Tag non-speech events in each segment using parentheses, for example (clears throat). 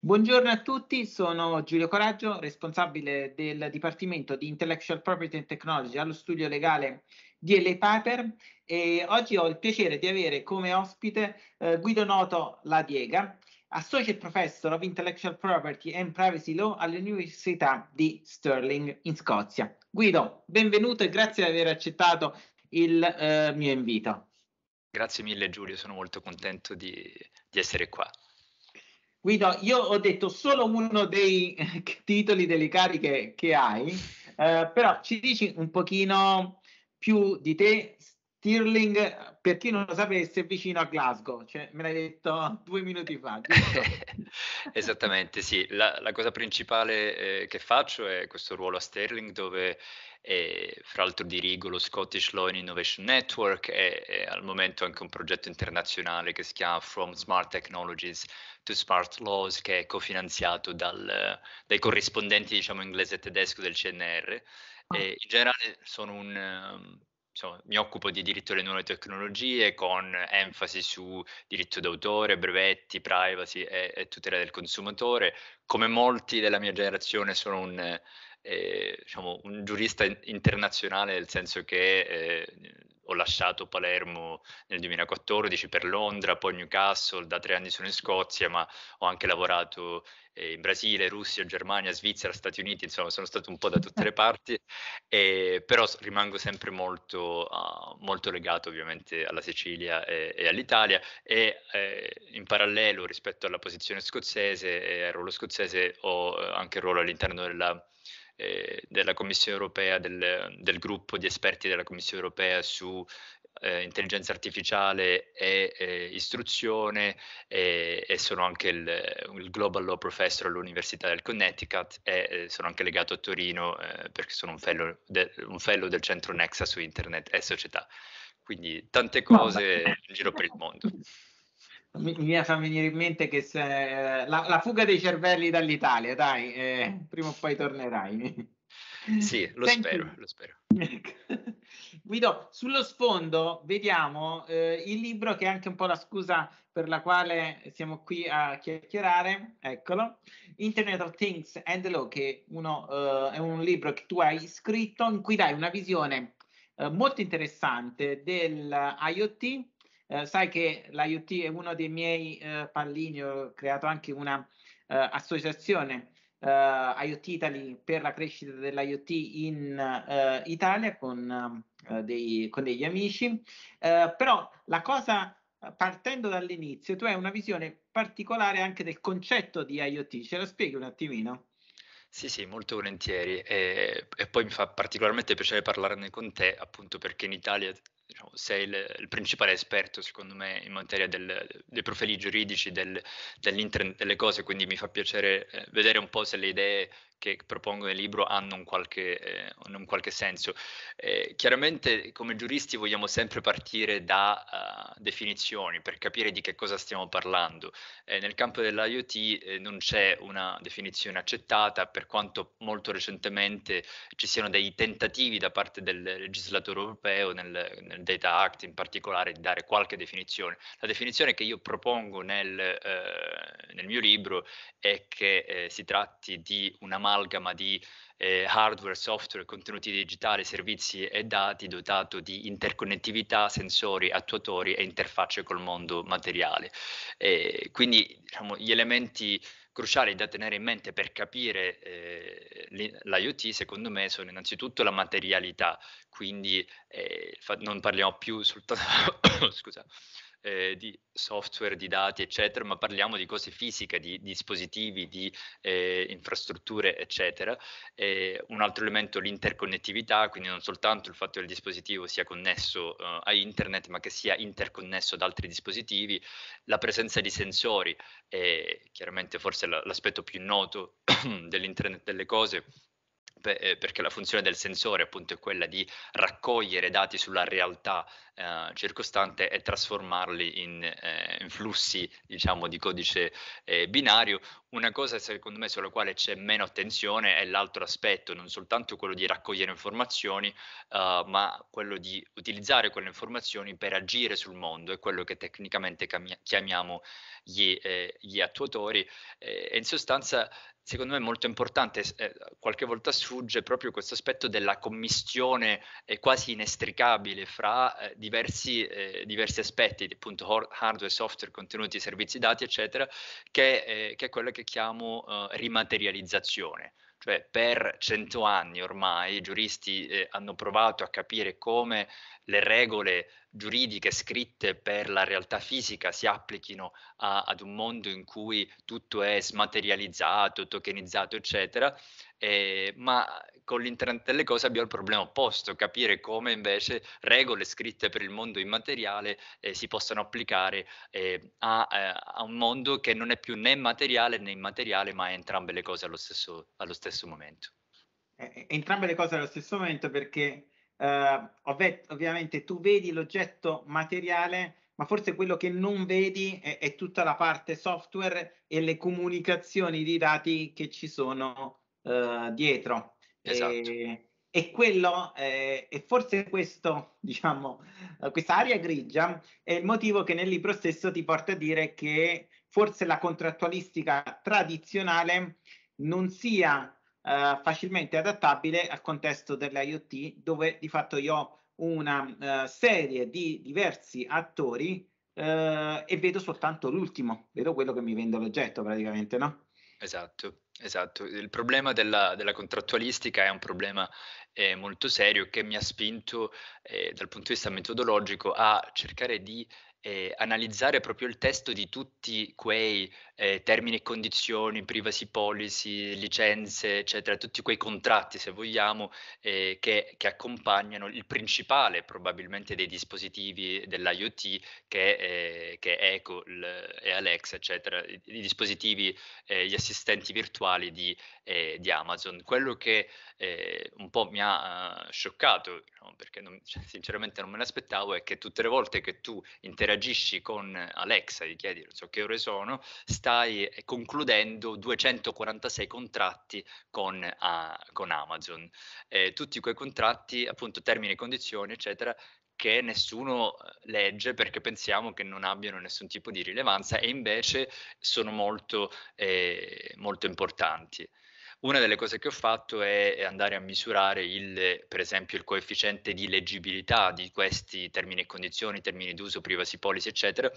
Buongiorno a tutti, sono Giulio Coraggio, responsabile del Dipartimento di Intellectual Property and Technology allo studio legale di LA Piper e oggi ho il piacere di avere come ospite eh, Guido Noto La Diega, Associate Professor of Intellectual Property and Privacy Law all'Università di Stirling in Scozia. Guido, benvenuto e grazie di aver accettato il eh, mio invito. Grazie mille Giulio, sono molto contento di, di essere qua. Guido, io ho detto solo uno dei (laughs) titoli delle cariche che hai, eh, però ci dici un pochino più di te, Stirling, per chi non lo sapesse, è vicino a Glasgow, cioè, me l'hai detto due minuti fa. (laughs) Esattamente, sì. La, la cosa principale eh, che faccio è questo ruolo a Stirling dove e eh, fra l'altro dirigo lo Scottish Law and Innovation Network e, al momento anche un progetto internazionale che si chiama From Smart Technologies to Smart Laws che è cofinanziato dal, dai corrispondenti diciamo inglese e tedesco del CNR. Ah. E in generale sono un, ehm, insomma, mi occupo di diritto alle nuove tecnologie con enfasi su diritto d'autore, brevetti, privacy e, e tutela del consumatore. Come molti della mia generazione sono un, eh, diciamo, un giurista internazionale, nel senso che eh, ho lasciato Palermo nel 2014 per Londra, poi Newcastle, da tre anni sono in Scozia, ma ho anche lavorato eh, in Brasile, Russia, Germania, Svizzera, Stati Uniti, insomma sono stato un po' da tutte le parti, e, però rimango sempre molto, uh, molto legato ovviamente alla Sicilia e, e all'Italia e eh, in parallelo rispetto alla posizione scozzese e al ruolo scozzese ho eh, anche il ruolo all'interno della eh, della Commissione europea, del, del, gruppo di esperti della Commissione europea su eh, intelligenza artificiale e eh, istruzione e, e, sono anche il, il, Global Law Professor all'Università del Connecticut e eh, sono anche legato a Torino eh, perché sono un fellow, de, un fellow del centro Nexa su Internet e Società. Quindi tante cose in giro per il mondo mi, mi fa venire in mente che se, eh, la, la fuga dei cervelli dall'Italia, dai, eh, prima o poi tornerai. (laughs) Sì, lo Senti, spero, lo spero. (laughs) Guido, sullo sfondo vediamo eh, il libro che è anche un po' la scusa per la quale siamo qui a chiacchierare, eccolo, Internet of Things and the Law, che uno, eh, è un libro che tu hai scritto in cui dai una visione eh, molto interessante dell'IoT eh, sai che l'IoT è uno dei miei eh, pallini, ho creato anche una eh, associazione eh, IoT Italy per la crescita dell'IoT in eh, Italia con, dei, con, degli amici, eh, però la cosa partendo dall'inizio, tu hai una visione particolare anche del concetto di IoT, ce la spieghi un attimino? Sì, sì, molto volentieri. E, e, poi mi fa particolarmente piacere parlarne con te, appunto perché in Italia diciamo, sei il, il, principale esperto, secondo me, in materia del, dei profili giuridici, del, dell'internet delle cose, quindi mi fa piacere eh, vedere un po' se le idee che propongo nel libro hanno un qualche, eh, un qualche senso. Eh, chiaramente come giuristi vogliamo sempre partire da uh, definizioni per capire di che cosa stiamo parlando. Eh, nel campo dell'IoT eh, non c'è una definizione accettata, per quanto molto recentemente ci siano dei tentativi da parte del legislatore europeo, nel, nel Data Act in particolare, di dare qualche definizione. La definizione che io propongo nel, eh, nel mio libro è che si tratti di una amalgama di eh, hardware, software, contenuti digitali, servizi e dati dotato di interconnettività, sensori, attuatori e interfacce col mondo materiale. Eh, quindi diciamo, gli elementi cruciali da tenere in mente per capire eh, l'IoT, secondo me, sono innanzitutto la materialità, quindi eh, non parliamo più soltanto, (coughs) scusa, eh, di software, di dati, eccetera, ma parliamo di cose fisiche, di, di dispositivi, di eh, infrastrutture, eccetera. E eh, un altro elemento è l'interconnettività, quindi non soltanto il fatto che il dispositivo sia connesso eh, a internet, ma che sia interconnesso ad altri dispositivi, la presenza di sensori è chiaramente forse l'aspetto più noto (clears throat) dell'internet delle cose eh, perché la funzione del sensore appunto è quella di raccogliere dati sulla realtà eh, circostante e trasformarli in, eh, in flussi diciamo, di codice eh, binario una cosa secondo me sulla quale c'è meno attenzione è l'altro aspetto, non soltanto quello di raccogliere informazioni, uh, ma quello di utilizzare quelle informazioni per agire sul mondo, è quello che tecnicamente cam- chiamiamo gli, eh, gli attuatori. Eh, e in sostanza secondo me è molto importante, eh, qualche volta sfugge proprio questo aspetto della commistione eh, quasi inestricabile fra eh, diversi, eh, diversi, aspetti, appunto hardware, software, contenuti, servizi, dati, eccetera, che, che è quello che chiamo eh, rimaterializzazione. Cioè per cento anni ormai i giuristi eh, hanno provato a capire come le regole giuridiche scritte per la realtà fisica si applichino a, ad un mondo in cui tutto è smaterializzato, tokenizzato, eccetera, eh, ma con l'internet delle cose abbiamo il problema opposto, capire come invece regole scritte per il mondo immateriale eh, si possano applicare ehm, eh, a, a, un mondo che non è più né materiale né immateriale, ma è entrambe le cose allo stesso, allo stesso momento. Entrambe le cose allo stesso momento perché ehm, ovv- ovviamente tu vedi l'oggetto materiale, ma forse quello che non vedi è, è, tutta la parte software e le comunicazioni di dati che ci sono eh, dietro. Esatto. E, e quello, eh, e forse questo, (laughs) diciamo, eh, questa aria grigia è il motivo che nel libro stesso ti porta a dire che forse la contrattualistica tradizionale non sia eh, facilmente adattabile al contesto dell'IoT, dove di fatto io ho una eh, serie di diversi attori eh, e vedo soltanto l'ultimo, vedo quello che mi vende l'oggetto praticamente, no? Esatto. Esatto, il problema della, della contrattualistica è un problema eh, molto serio che mi ha spinto eh, dal punto di vista metodologico a cercare di eh, analizzare proprio il testo di tutti quei eh, termini e condizioni, privacy policy, licenze, eccetera, tutti quei contratti, se vogliamo, eh, che, che, accompagnano il principale probabilmente dei dispositivi dell'IoT che, che è Echo l, e Alexa, eccetera, i, i dispositivi, eh, gli assistenti virtuali di, eh, di Amazon. Quello che eh, un po' mi ha uh, scioccato, no, perché non, cioè, (laughs) sinceramente non me l'aspettavo, è che tutte le volte che tu intervieni interagisci con Alexa, gli chiedi non so che ore sono, stai eh, concludendo 246 contratti con, a, con Amazon. Eh, tutti quei contratti, appunto termini e condizioni, eccetera, che nessuno eh, legge perché pensiamo che non abbiano nessun tipo di rilevanza e invece sono molto, eh, molto importanti. Una delle cose che ho fatto è andare a misurare il, per esempio il coefficiente di leggibilità di questi termini e condizioni, termini d'uso, privacy policy, eccetera,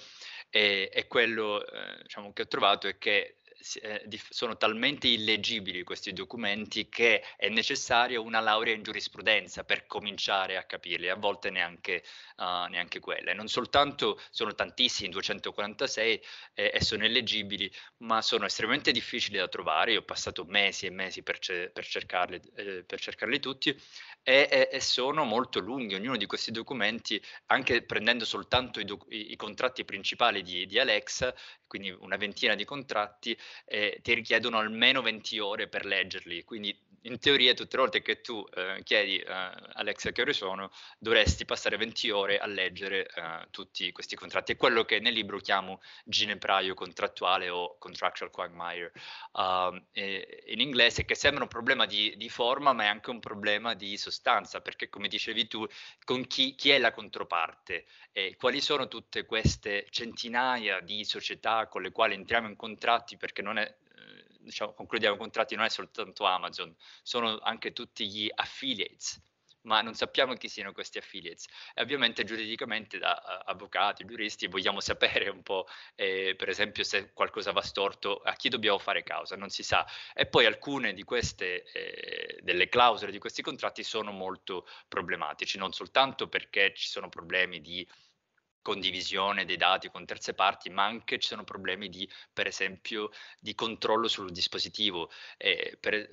e, e quello eh, diciamo, che ho trovato è che eh, sono talmente illegibili questi documenti che è necessaria una laurea in giurisprudenza per cominciare a capirli, a volte neanche, uh, neanche quella. Non soltanto sono tantissimi, 246, eh, e sono illegibili, ma sono estremamente difficili da trovare. Io ho passato mesi e mesi per, ce- per, cercarli, eh, per cercarli, tutti e, e, e, sono molto lunghi. Ognuno di questi documenti, anche prendendo soltanto i, doc- i contratti principali di, di Alexa, quindi una ventina di contratti, eh, ti richiedono almeno 20 ore per leggerli, quindi in teoria tutte le volte che tu eh, chiedi eh, Alexa che ore sono, dovresti passare 20 ore a leggere eh, tutti questi contratti. È quello che nel libro chiamo ginepraio contrattuale o contractual quagmire uh, in inglese, che sembra un problema di, di, forma, ma è anche un problema di sostanza, perché come dicevi tu, con chi, chi è la controparte e quali sono tutte queste centinaia di società con le quali entriamo in contratti perché non è diciamo, concludiamo contratti non è soltanto Amazon, sono anche tutti gli affiliates, ma non sappiamo chi siano questi affiliates. E ovviamente giuridicamente da eh, avvocati, giuristi, vogliamo sapere un po', eh, per esempio, se qualcosa va storto, a chi dobbiamo fare causa, non si sa. E poi alcune di queste, eh, delle clausole di questi contratti sono molto problematici, non soltanto perché ci sono problemi di condivisione dei dati con terze parti, ma anche ci sono problemi di, per esempio, di controllo sul dispositivo. Eh, per, eh,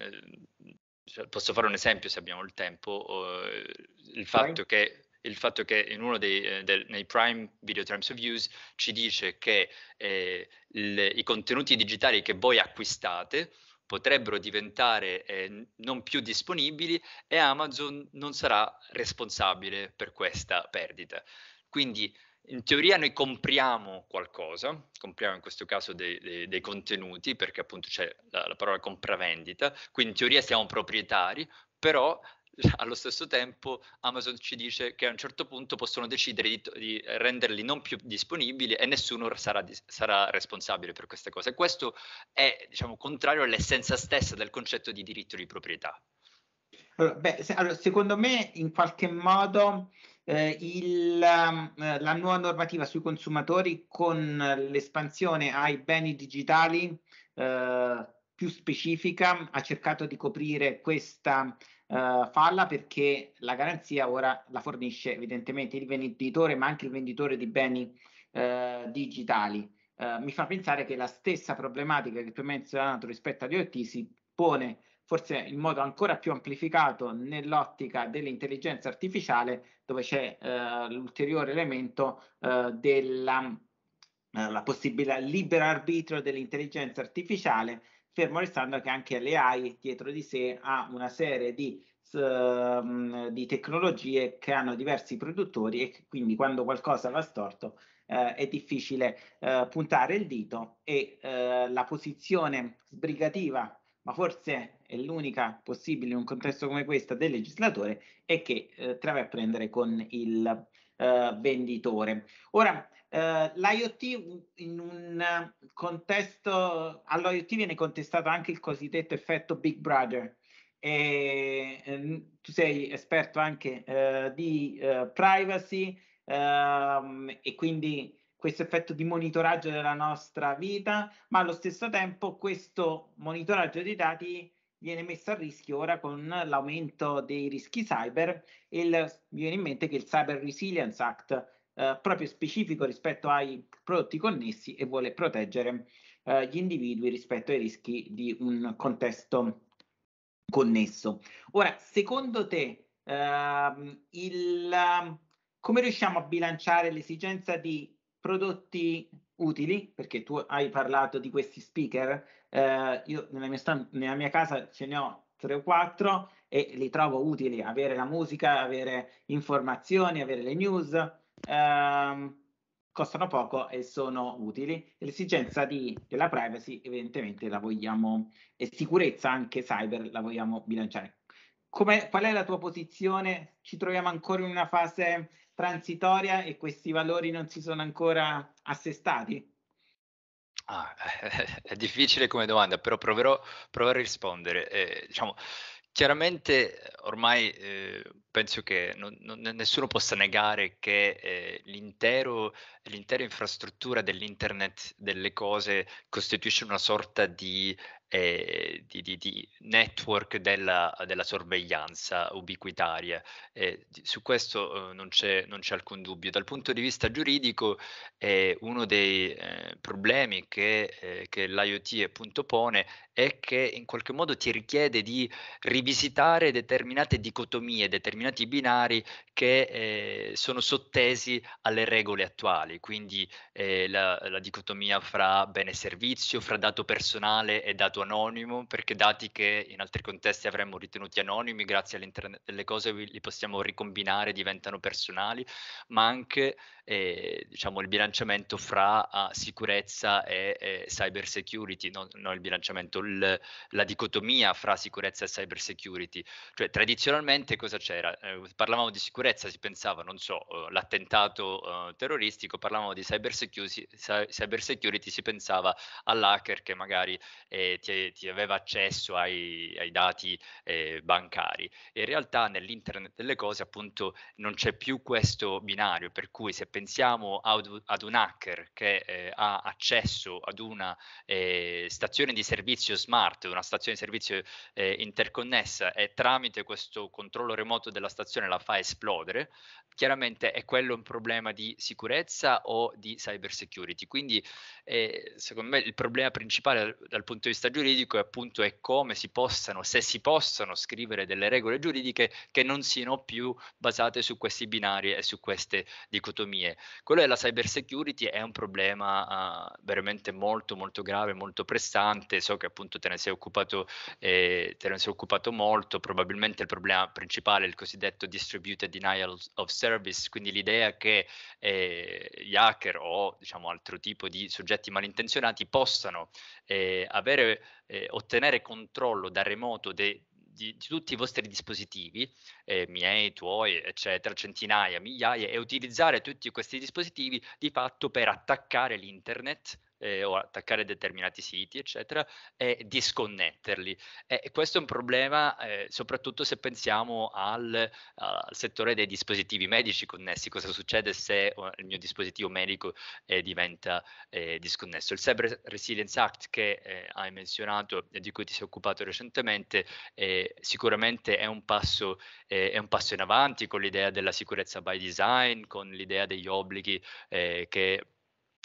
cioè, posso fare un esempio se abbiamo il tempo? Eh, il, fatto che, il fatto che in uno dei, eh, del, nei Prime Video Terms of Use ci dice che eh, le, i contenuti digitali che voi acquistate potrebbero diventare eh, non più disponibili e Amazon non sarà responsabile per questa perdita. Quindi in teoria noi compriamo qualcosa, compriamo in questo caso dei, dei, dei contenuti, perché appunto c'è la, la, parola compravendita, quindi in teoria siamo proprietari, però (laughs) allo stesso tempo Amazon ci dice che a un certo punto possono decidere di, di renderli non più disponibili e nessuno sarà, sarà responsabile per queste cose. Questo è, diciamo, contrario all'essenza stessa del concetto di diritto di proprietà. Allora, beh, se, allora, secondo me in qualche modo eh, il, eh, la nuova normativa sui consumatori con l'espansione ai beni digitali eh, più specifica ha cercato di coprire questa eh, falla perché la garanzia ora la fornisce evidentemente il venditore ma anche il venditore di beni eh, digitali. Eh, mi fa pensare che la stessa problematica che tu hai menzionato rispetto agli OT si pone forse in modo ancora più amplificato nell'ottica dell'intelligenza artificiale, dove c'è eh, l'ulteriore elemento eh, della eh, la possibilità libero arbitrio dell'intelligenza artificiale, fermo restando che anche l'AI dietro di sé ha una serie di mm, di tecnologie che hanno diversi produttori e quindi quando qualcosa va storto eh, è difficile eh, puntare il dito e eh, la posizione sbrigativa ma forse è l'unica possibile in un contesto come questo del legislatore, è che eh, trova a prendere con il eh, venditore. Ora, eh, l'IoT in un contesto, all'IoT viene contestato anche il cosiddetto effetto Big Brother. E, eh, tu sei esperto anche eh, di eh, privacy ehm, e quindi questo effetto di monitoraggio della nostra vita, ma allo stesso tempo questo monitoraggio dei dati viene messo a rischio ora con l'aumento dei rischi cyber e il, mi viene in mente che il Cyber Resilience Act eh, proprio specifico rispetto ai prodotti connessi e vuole proteggere eh, gli individui rispetto ai rischi di un contesto connesso. Ora, secondo te, eh, il, come riusciamo a bilanciare l'esigenza di prodotti utili, perché tu hai parlato di questi speaker, eh, io nella mia, stamp- nella mia casa ce ne ho tre o quattro e li trovo utili, avere la musica, avere informazioni, avere le news, ehm, costano poco e sono utili. L'esigenza di, della privacy evidentemente la vogliamo, e sicurezza anche cyber la vogliamo bilanciare. Come, qual è la tua posizione? Ci troviamo ancora in una fase transitoria e questi valori non si sono ancora assestati? Ah, (laughs) è difficile come domanda, però proverò, proverò a rispondere. Eh, diciamo, chiaramente ormai eh, penso che non, non, nessuno possa negare che eh, l'intero, l'intera infrastruttura dell'internet delle cose costituisce una sorta di eh, di, di, di network della, della, sorveglianza ubiquitaria. Eh, su questo eh, non, c'è, non, c'è, alcun dubbio. Dal punto di vista giuridico, uno dei eh, problemi che, eh, che, l'IoT appunto pone è che in qualche modo ti richiede di rivisitare determinate dicotomie, determinati binari che eh, sono sottesi alle regole attuali, quindi la, la dicotomia fra bene e servizio, fra dato personale e dato anonimo, perché dati che in altri contesti avremmo ritenuti anonimi, grazie all'internet delle cose li possiamo ricombinare, diventano personali, ma anche eh, diciamo, il bilanciamento fra uh, sicurezza e, e cyber security, non, no, il bilanciamento, il, la dicotomia fra sicurezza e cyber security. Cioè, tradizionalmente cosa c'era? Eh, parlavamo di sicurezza, si pensava, non so, eh, l'attentato uh, terroristico, parlavamo di cyber security, cyber security, si pensava all'hacker che magari eh, ti, ti aveva accesso ai, ai dati eh, bancari. in realtà nell'internet delle cose appunto non c'è più questo binario, per cui se pensiamo ad, ad un hacker che eh, ha accesso ad una eh, stazione di servizio smart, una stazione di servizio eh, interconnessa e tramite questo controllo remoto della stazione la fa esplodere, chiaramente è quello un problema di sicurezza o di cyber security. Quindi eh, secondo me il problema principale dal, dal punto di vista giuridico è appunto soprattutto è come si possano, se si possano scrivere delle regole giuridiche che non siano più basate su questi binari e su queste dicotomie. Quello della cyber security è un problema uh, veramente molto molto grave, molto pressante, so che appunto te ne sei occupato, eh, te ne sei occupato molto, probabilmente il problema principale è il cosiddetto distributed denial of service, quindi l'idea che eh, gli hacker o diciamo altro tipo di soggetti malintenzionati possano eh, avere, eh, ottenere avere controllo da remoto de, di, di, tutti i vostri dispositivi, eh, miei, tuoi, eccetera, centinaia, migliaia, e utilizzare tutti questi dispositivi di fatto per attaccare l'internet eh, o attaccare determinati siti, eccetera, e disconnetterli. E questo è un problema eh, soprattutto se pensiamo al, al, settore dei dispositivi medici connessi. Cosa succede se il mio dispositivo medico eh, diventa eh, disconnesso? Il Cyber Resilience Act che eh, hai menzionato e di cui ti sei occupato recentemente eh, sicuramente è un, passo, è un passo in avanti con l'idea della sicurezza by design, con l'idea degli obblighi che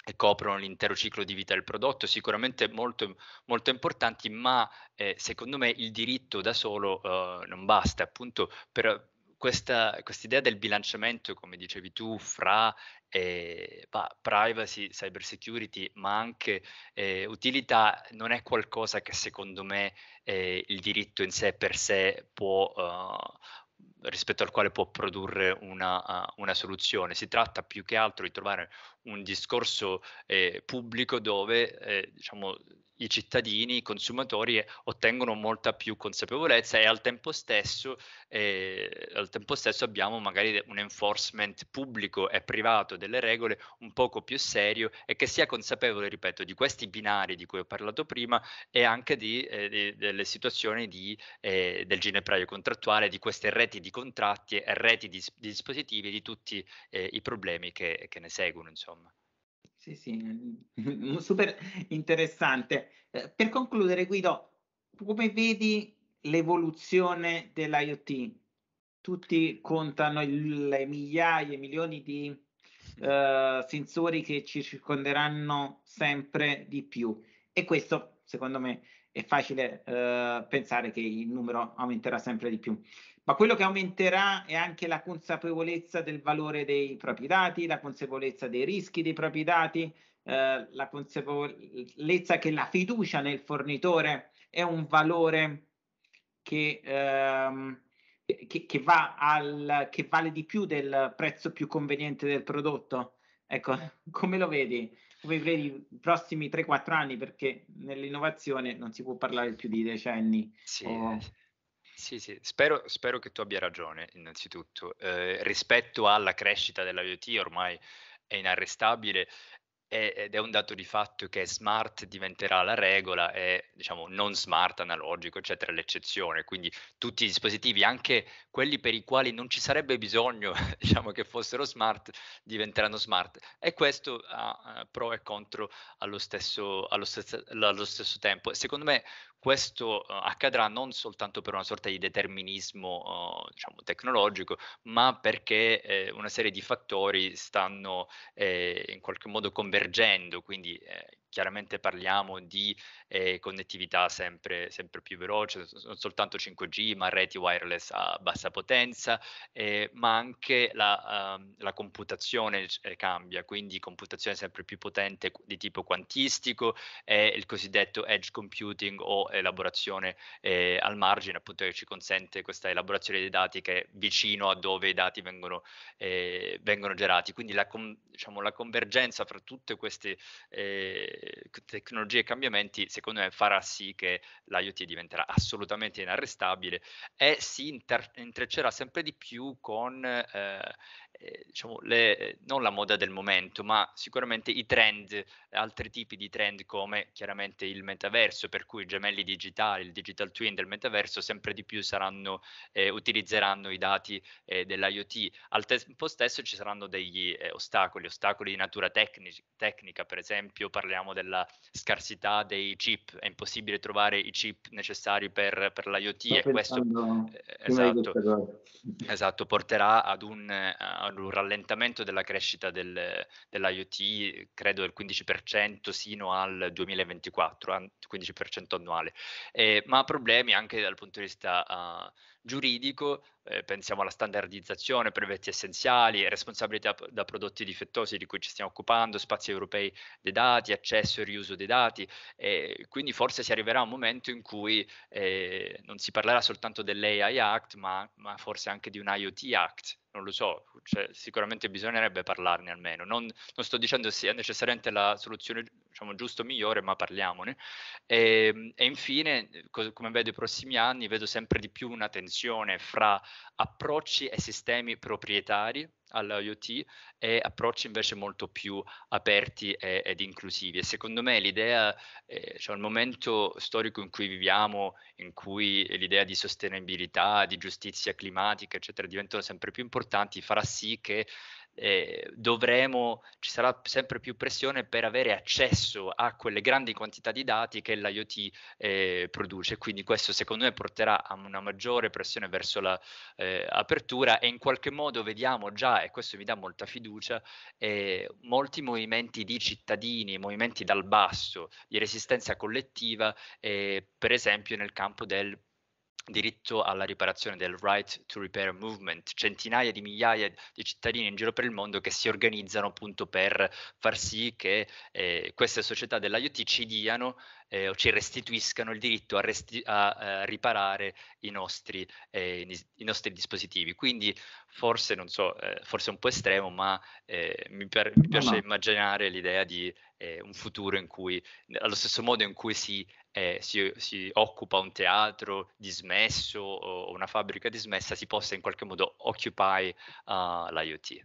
e coprono l'intero ciclo di vita del prodotto, sicuramente molto, molto importanti, ma eh, secondo me il diritto da solo eh, non basta, appunto per questa idea del bilanciamento, come dicevi tu, fra eh, privacy, cyber security, ma anche eh, utilità, non è qualcosa che secondo me eh, il diritto in sé per sé può, eh, rispetto al quale può produrre una, uh, una, soluzione. Si tratta più che altro di trovare un discorso eh, pubblico dove eh, diciamo, i cittadini, i consumatori eh, ottengono molta più consapevolezza e al tempo stesso, eh, al tempo stesso abbiamo magari un enforcement pubblico e privato delle regole un poco più serio e che sia consapevole, ripeto, di questi binari di cui ho parlato prima e anche di, eh, di, delle situazioni di, eh, del ginepraio contrattuale, di queste reti di contratti e reti di, di dispositivi di tutti eh, i problemi che, che ne seguono, insomma. Sì, sì, (laughs) super interessante. Eh, per concludere, Guido, come vedi l'evoluzione dell'IoT? Tutti contano le migliaia, milioni di eh, sensori che ci circonderanno sempre di più. E questo, secondo me, è facile eh, pensare che il numero aumenterà sempre di più. Ma quello che aumenterà è anche la consapevolezza del valore dei propri dati, la consapevolezza dei rischi dei propri dati, eh, la consapevolezza che la fiducia nel fornitore è un valore che, ehm, che, che, va al, che vale di più del prezzo più conveniente del prodotto. Ecco, (laughs) come lo vedi? come vedi, i prossimi 3-4 anni, perché nell'innovazione non si può parlare più di decenni. Sì. O... Oh. Eh, sì, sì. Spero, spero, che tu abbia ragione, innanzitutto. Eh, rispetto alla crescita dell'IoT, ormai è inarrestabile ed è un dato di fatto che smart diventerà la regola e diciamo non smart analogico eccetera l'eccezione quindi tutti i dispositivi anche quelli per i quali non ci sarebbe bisogno (laughs) diciamo che fossero smart diventeranno smart e questo ha eh, pro e contro allo stesso, allo stesso, allo stesso tempo secondo me questo uhm, accadrà non soltanto per una sorta di determinismo uhm, diciamo, tecnologico, ma perché eh, una serie di fattori stanno eh, in qualche modo convergendo, quindi eh, chiaramente parliamo di eh, connettività sempre, sempre, più veloce, non soltanto 5G, ma reti wireless a bassa potenza, eh, ma anche la, uh, la computazione eh, cambia, quindi computazione sempre più potente di tipo quantistico e eh, il cosiddetto edge computing o elaborazione eh, al margine, appunto che ci consente questa elaborazione dei dati che è vicino a dove i dati vengono, eh, vengono gerati. Quindi la, diciamo, la convergenza fra tutte queste Eh, eh, tecnologie e cambiamenti, secondo me farà sì che l'IoT diventerà assolutamente inarrestabile e si inter- intreccerà sempre di più con eh, eh, diciamo, le, eh, non la moda del momento, ma sicuramente i trend, altri tipi di trend come chiaramente il metaverso, per cui i gemelli digitali, il digital twin del metaverso sempre di più saranno, eh, utilizzeranno i dati eh, dell'IoT. Al tempo stesso ci saranno degli eh, ostacoli, ostacoli di natura tecnic- tecnica, per esempio parliamo della scarsità dei chip, è impossibile trovare i chip necessari per, per l'IoT Sto e questo eh, esatto, esatto, porterà ad un... A ad un rallentamento della crescita del, dell'IoT, credo del 15% sino al 2024, 15% annuale, eh, ma problemi anche dal punto di vista uh, giuridico eh, pensiamo alla standardizzazione, brevetti essenziali, responsabilità da prodotti difettosi di cui ci stiamo occupando, spazi europei dei dati, accesso e riuso dei dati, E quindi forse si arriverà a un momento in cui eh, non si parlerà soltanto dell'AI Act, ma, ma forse anche di un IoT Act, non lo so, cioè, sicuramente bisognerebbe parlarne almeno. Non, non, sto dicendo sia necessariamente la soluzione diciamo, giusto migliore, ma parliamone. E, ehm, e infine, co- come vedo i prossimi anni, vedo sempre di più una tensione fra approcci e sistemi proprietari all'IoT e approcci invece molto più aperti e, ed inclusivi. E secondo me l'idea, eh, cioè il momento storico in cui viviamo, in cui l'idea di sostenibilità, di giustizia climatica, eccetera, diventano sempre più importanti, farà sì che eh, dovremo, ci sarà sempre più pressione per avere accesso a quelle grandi quantità di dati che l'IoT eh, produce. Quindi questo secondo me porterà a una maggiore pressione verso l'apertura la, eh, e in qualche modo vediamo già, e questo mi dà molta fiducia, ehm, molti movimenti di cittadini, movimenti dal basso, di resistenza collettiva, ehm, per esempio nel campo del diritto alla riparazione del Right to Repair Movement, centinaia di migliaia di cittadini in giro per il mondo che si organizzano appunto per far sì che eh, queste società dell'IoT ci diano eh, o ci restituiscano il diritto a, resti- a, a eh, riparare i nostri, eh, i nostri, dispositivi. Quindi forse, non so, eh, forse un po' estremo, ma mi, eh, per- mi, piace no, no. immaginare l'idea di eh, un futuro in cui, allo stesso modo in cui si, si, si occupa un teatro dismesso o una fabbrica dismessa, si possa in qualche modo occupare uh, ah, l'IoT.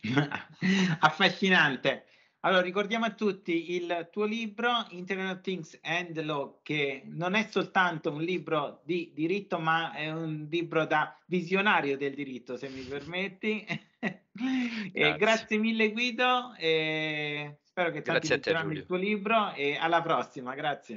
(laughs) Affascinante. Allora, ricordiamo a tutti il tuo libro Internet of Things and Law, che non è soltanto un libro di diritto, ma è un libro da visionario del diritto, se mi permetti. (laughs) grazie. grazie. mille Guido, e spero che tanti leggeranno il tuo libro e alla prossima, grazie.